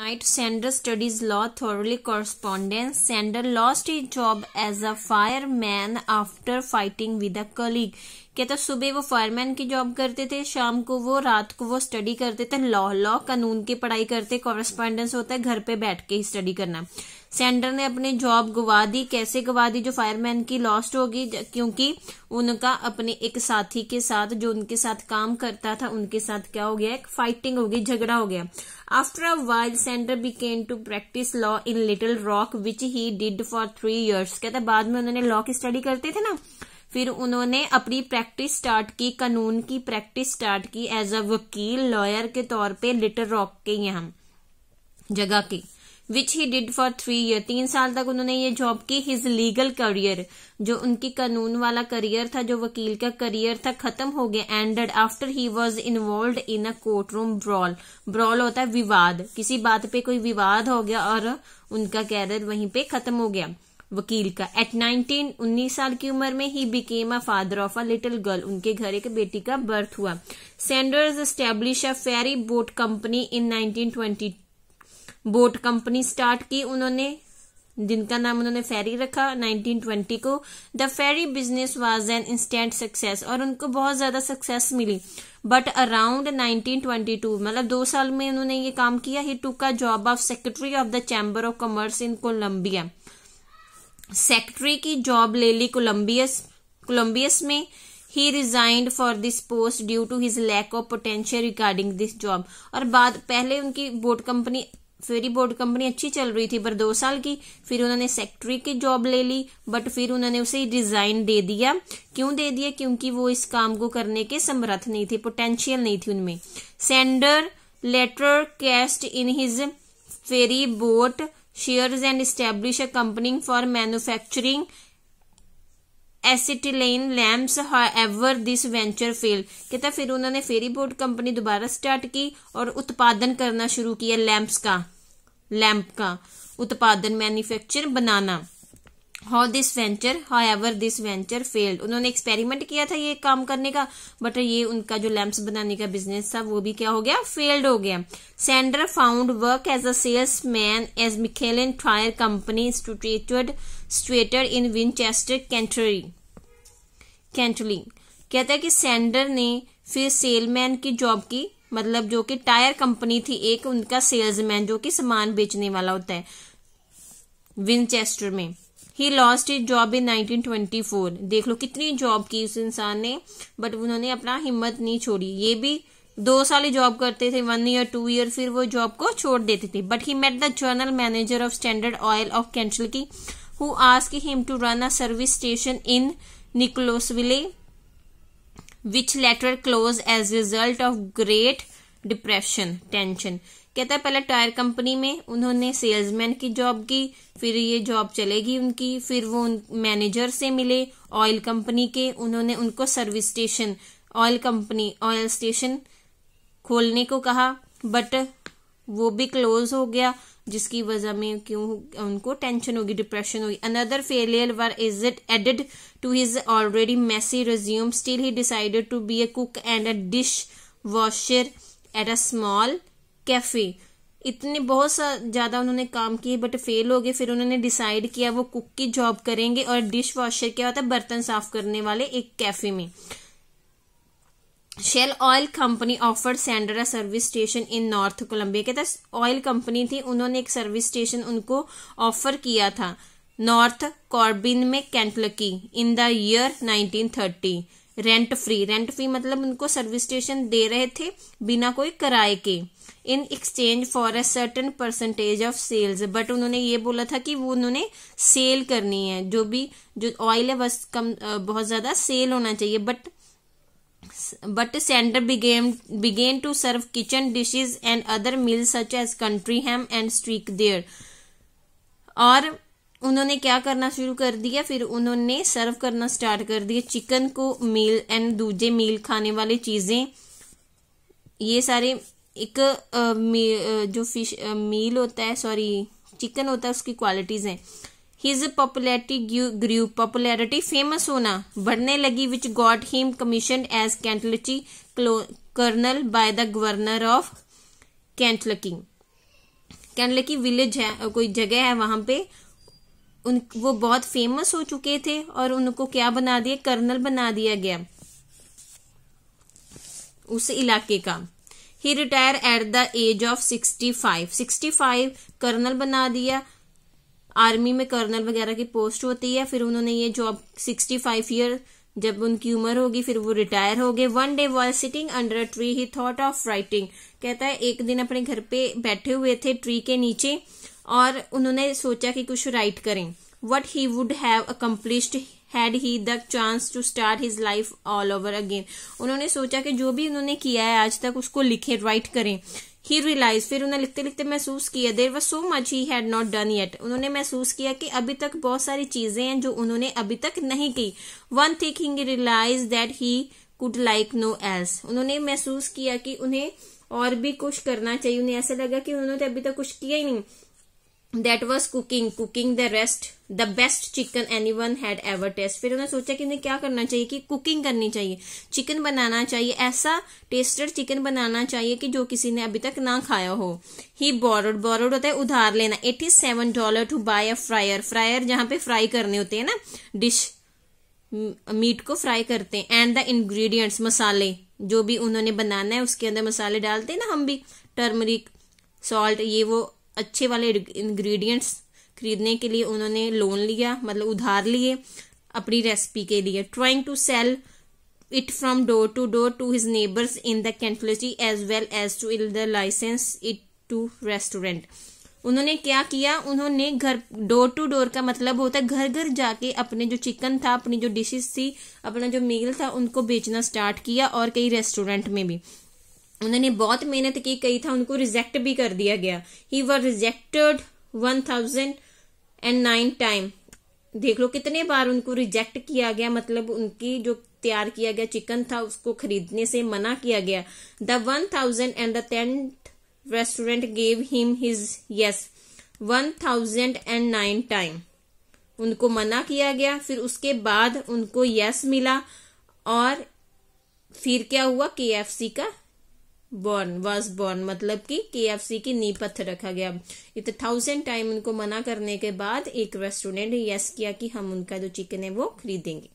Knight Sander studies law thoroughly correspondence. Sander lost his job as a fireman after fighting with a colleague. कहता सुबह वो fireman की job करते थे शाम को वो रात को वो स्टडी करते थे लॉ लॉ कानून की पढ़ाई करते कॉरेस्पॉन्डेंस होता है घर पे बैठ के ही स्टडी करना सेंडर ने अपनी जॉब गवा दी कैसे गवा दी जो फायरमैन की लॉस्ट होगी क्योंकि उनका अपने एक साथी के साथ जो उनके साथ काम करता था उनके साथ क्या हो गया एक फाइटिंग हो गई झगड़ा हो गया after a while Sander became to practice law in Little Rock which he did for three years कहते बाद में उन्होंने लॉ की स्टडी करते थे ना फिर उन्होंने अपनी प्रैक्टिस स्टार्ट की कानून की प्रैक्टिस स्टार्ट की एज अ वकील लॉयर के तौर पे लिटर रॉक के यहाँ जगह की which he did for three year तीन साल तक उन्होंने ये जॉब की हिज लीगल करियर जो उनकी कानून वाला करियर था जो वकील का करियर था खत्म हो गया ended after he was involve in a court room brawl brawl होता है विवाद किसी बात पे कोई विवाद हो गया और उनका कैरियर वहीं पे खत्म हो गया वकील का एट नाइनटीन उन्नीस साल की उम्र में ही became a father of a little girl उनके घर एक बेटी का बर्थ हुआ Sanders establish a ferry boat company in 1922 boat company start की उन्होंने जिनका नाम उन्होंने फेरी रखा 1920 को the ferry business was an instant success और उनको बहुत ज्यादा सक्सेस मिली बट अराउंड 1922 मतलब दो साल में उन्होंने ये काम किया ही टू का job of secretary of the chamber of commerce in Columbia secretary की जॉब ले ली कोलम्बियस कोलम्बियस में he resigned for this post due to his lack of potential regarding this job और बाद पहले उनकी boat company ferry board company अच्छी चल रही थी पर दो साल की फिर उन्होंने सेक्रेटरी की जॉब ले ली बट फिर उन्होंने उसे रिजाइन दे दिया क्यों दे दिया क्योंकि वो इस काम को करने के समर्थ नहीं थे पोटेंशियल नहीं थी उनमें Sander later cast in his ferry boat share and establish a company for manufacturing acetylene lamps ever this venture fail कहता फिर उन्होंने फेरी बोट कंपनी दोबारा स्टार्ट की और उत्पादन करना शुरू किया लैम्प का लैम्प का उत्पादन मैन्युफैक्चर बनाना how this venture how this venture failed उन्होंने एक्सपेरिमेंट किया था ये काम करने का बट ये उनका जो लैम्प्स बनाने का बिजनेस था वो भी क्या हो गया फेल्ड हो गया Sander found work as a salesman as Michelin tyre company स्टूटेटेड stated in Winchester Kentucky Kentucky कहते हैं कि सेंडर ने फिर सेलमैन की जॉब की मतलब जो कि टायर कंपनी थी एक उनका सेल्समैन जो कि सामान बेचने वाला होता है विंचेस्टर में he lost is job in 1924 देख लो कितनी जॉब की उस इंसान ने बट उन्होंने अपना हिम्मत नहीं छोड़ी ये भी दो साल ही जॉब करते थे वन ईयर टू ईयर फिर वो जॉब को छोड़ देते थे but he met the general manager of Standard Oil of की who asked him to run a service station in Nicholasville which later close as result of Great Depression tension कहता है पहले टायर कंपनी में उन्होंने salesman की job की फिर ये जॉब चलेगी उनकी फिर वो उन मैनेजर से मिले ऑयल कंपनी के उन्होंने उनको service station oil company oil station खोलने को कहा बट वो भी क्लोज हो गया जिसकी वजह में क्यों उनको टेंशन होगी डिप्रेशन होगी another failure were is it added to his already messy resume still he decided to be a cook and a dishwasher at a small cafe इतने बहुत ज़्यादा उन्होंने काम किए बट फेल हो गए फिर उन्होंने डिसाइड किया वो कुक की जॉब करेंगे और डिश वॉशर क्या होता है बर्तन साफ करने वाले एक कैफे में Shell oil company offer Sanders service station in North Columbia कहता ऑयल कंपनी थी उन्होंने एक सर्विस स्टेशन उनको ऑफर किया था नॉर्थ कॉर्बिन में Kentucky in the year 1930 rent free rent free मतलब उनको सर्विस स्टेशन दे रहे थे बिना कोई किराए के in exchange for a certain percentage of sales but उन्होंने ये बोला था कि वो उन्होंने सेल करनी है जो भी जो ऑयल है बस कम बहुत ज्यादा सेल होना चाहिए but but Sander became began to serve kitchen dishes and other meals such as country ham and steak there और उन्होंने क्या करना शुरू कर दिया फिर उन्होंने सर्व करना स्टार्ट कर दिया चिकन को मील एंड दूजे मील खाने वाली चीज़ें ये सारे एक आ, मी, आ, जो फिश आ, मील होता है सॉरी चिकन होता है उसकी क्वालिटीज़ हैं his popularity grew popularity famous होना बढ़ने लगी which got him commission as Kentucky colonel by the governor of Kentucky Kentucky village है कोई जगह है वहां पे उन वो बहुत फेमस हो चुके थे और उनको क्या बना दिया कर्नल बना दिया गया उस इलाके का he retire at the age of sixty five sixty five colonel बना दिया आर्मी में कर्नल वगैरह की पोस्ट होती है फिर उन्होंने ये जॉब सिक्सटी फाइव ईयर जब उनकी उम्र होगी फिर वो रिटायर हो गए one day while sitting under a tree he thought of writing कहता है एक दिन अपने घर पे बैठे हुए थे ट्री के नीचे और उन्होंने सोचा कि कुछ राइट करें what he would have accomplished had he the chance to start his life all over again उन्होंने सोचा कि जो भी उन्होंने किया है आज तक उसको लिखे राइट करें ही रियलाइज फिर उन्हें लिखते लिखते महसूस किया there was so much he had not done yet उन्होंने महसूस किया कि अभी तक बहुत सारी चीजें हैं जो उन्होंने अभी तक नहीं की one thing he realize that he could like no else उन्होंने महसूस किया कि उन्हें और भी कुछ करना चाहिए उन्हें ऐसा लगा कि उन्होंने तो अभी तक कुछ किया ही नहीं that was cooking cooking the rest the best chicken anyone had ever taste फिर उन्होंने सोचा कि उन्हें क्या करना चाहिए कि कुकिंग करनी चाहिए चिकन बनाना चाहिए ऐसा टेस्टेड चिकन बनाना चाहिए कि जो किसी ने अभी तक ना खाया हो ही बोरोड बोरोड होता है उधार लेना eighty seven dollar to buy a fryer fryer जहां पे फ्राई करने होते हैं ना डिश मीट को फ्राई करते हैं एंड द इनग्रीडियंट्स मसाले जो भी उन्होंने बनाना है उसके अंदर मसाले डालते हैं ना हम भी टर्मरिक सॉल्ट ये वो अच्छे वाले इंग्रेडिएंट्स खरीदने के लिए उन्होंने लोन लिया मतलब उधार लिए अपनी रेसिपी के लिए trying to sell it from door to door to his neighbours in the the as well as to ill the license it to restaurant उन्होंने क्या किया उन्होंने घर डोर टू डोर का मतलब होता है घर घर जाके अपने जो चिकन था अपनी जो डिशेस थी अपना जो मील था उनको बेचना स्टार्ट किया और कई रेस्टोरेंट में भी उन्होंने बहुत मेहनत की कही था उनको रिजेक्ट भी कर दिया गया he were rejected one thousand and nine time देख लो कितने बार उनको रिजेक्ट किया गया मतलब उनकी जो तैयार किया गया चिकन था उसको खरीदने से मना किया गया the one thousand and the tenth restaurant gave him his yes one thousand and nine time उनको मना किया गया फिर उसके बाद उनको यस मिला और फिर क्या हुआ के एफ सी का बॉर्न वॉज बॉर्न मतलब कि के एफ सी की नींव पत्थर रखा गया इतने थाउजेंड टाइम उनको मना करने के बाद एक रेस्टोरेंट ने यस किया कि हम उनका जो चिकन है वो खरीदेंगे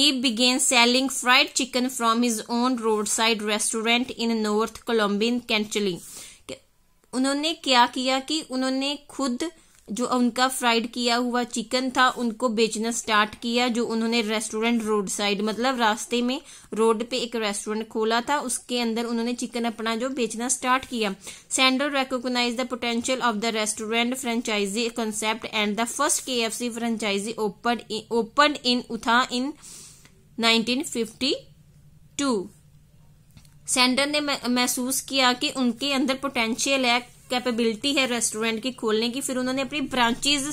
he began selling fried chicken from his own road side restaurant in North Columbine Kentucky उन्होंने क्या किया कि उन्होंने खुद जो उनका फ्राइड किया हुआ चिकन था उनको बेचना स्टार्ट किया जो उन्होंने रेस्टोरेंट रोड साइड मतलब रास्ते में रोड पे एक रेस्टोरेंट खोला था उसके अंदर उन्होंने चिकन अपना जो बेचना स्टार्ट किया Sander recognize the potential of the restaurant franchise concept and the first K F C franchise open in Utah in nineteen सेंडर ने महसूस किया कि उनके अंदर पोटेंशियल है कैपेबिलिटी है रेस्टोरेंट की खोलने की फिर उन्होंने अपनी ब्रांचेज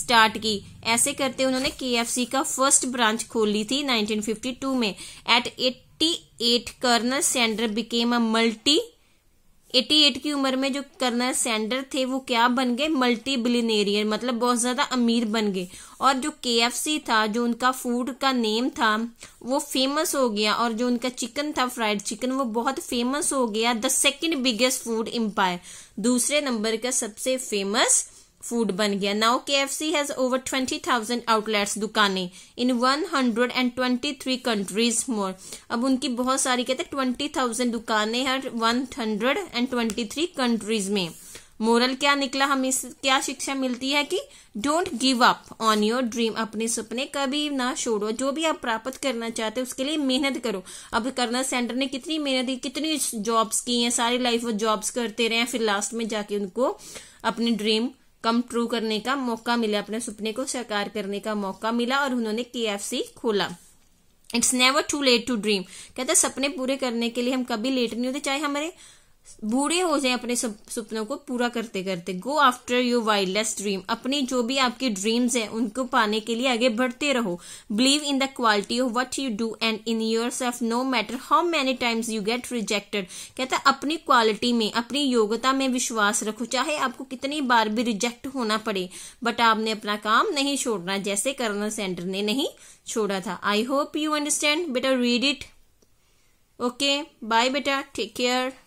स्टार्ट की ऐसे करते उन्होंने के का फर्स्ट ब्रांच खोली थी 1952 में at 88 colonel Sander became a multi 88 की उम्र में जो कर्नल सैंडर थे वो क्या बन गए मल्टी बिलीनेरियर मतलब बहुत ज़्यादा अमीर बन गए और जो के था जो उनका फूड का नेम था वो फेमस हो गया और जो उनका चिकन था फ्राइड चिकन वो बहुत फेमस हो गया the second biggest food empire दूसरे नंबर का सबसे फेमस फूड बन गया now K F C has over twenty thousand outlets दुकानें in one hundred and twenty three countries more अब उनकी बहुत सारी कहते हैं ट्वेंटी थाउजेंड दुकाने हैं one hundred and twenty three countries में मोरल क्या निकला हमें क्या शिक्षा मिलती है कि don't give up on your dream अपने सपने कभी ना छोड़ो जो भी आप प्राप्त करना चाहते हो उसके लिए मेहनत करो अब करना सेंटर ने कितनी मेहनत की कितनी जॉब्स की हैं सारी लाइफ वो जॉब्स करते रहे हैं फिर लास्ट में जाके उनको अपनी ड्रीम कम ट्रू करने का मौका मिला अपने सपने को साकार करने का मौका मिला और उन्होंने के खोला it's never too late to dream कहते हैं सपने पूरे करने के लिए हम कभी लेट नहीं होते चाहे हमारे बूढ़े हो जाएं अपने सपनों को पूरा करते करते go after your wildest dream अपनी जो भी आपकी ड्रीम्स हैं उनको पाने के लिए आगे बढ़ते रहो believe in the quality of what you do and in yourself no matter how many times you get rejected कहता अपनी क्वालिटी में अपनी योग्यता में विश्वास रखो चाहे आपको कितनी बार भी रिजेक्ट होना पड़े बट आपने अपना काम नहीं छोड़ना जैसे कर्नल सेंटर ने नहीं छोड़ा था आई होप यू अंडरस्टैंड बेटा रीड इट ओके बाय बेटा टेक केयर